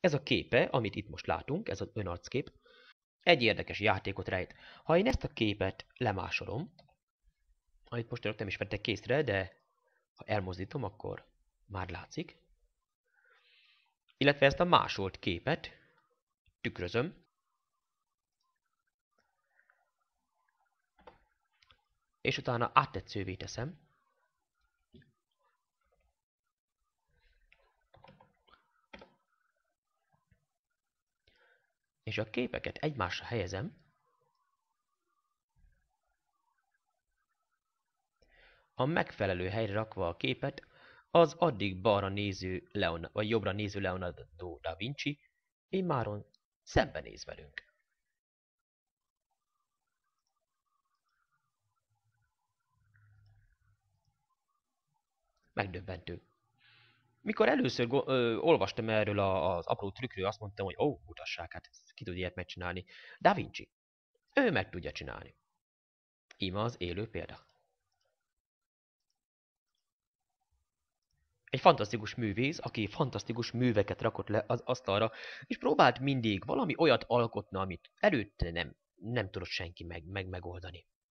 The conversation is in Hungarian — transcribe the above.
Ez a képe, amit itt most látunk, ez az önarckép, egy érdekes játékot rejt. Ha én ezt a képet lemásolom, amit most nem is vettek készre, de ha elmozdítom, akkor már látszik. Illetve ezt a másolt képet tükrözöm. És utána áttetszővé teszem. és a képeket egymásra helyezem, a megfelelő helyre rakva a képet, az addig balra néző Leon, vagy jobbra néző Leonardo da Vinci immáron szembenéz velünk. Megdöbbentő. Mikor először ö, olvastam erről a, az apró trükkről, azt mondtam, hogy ó, oh, mutassák, hát ki tud ilyet megcsinálni. Da Vinci. Ő meg tudja csinálni. Ima az élő példa. Egy fantasztikus művész, aki fantasztikus műveket rakott le az asztalra, és próbált mindig valami olyat alkotni, amit előtte nem, nem tudott senki meg, meg megoldani.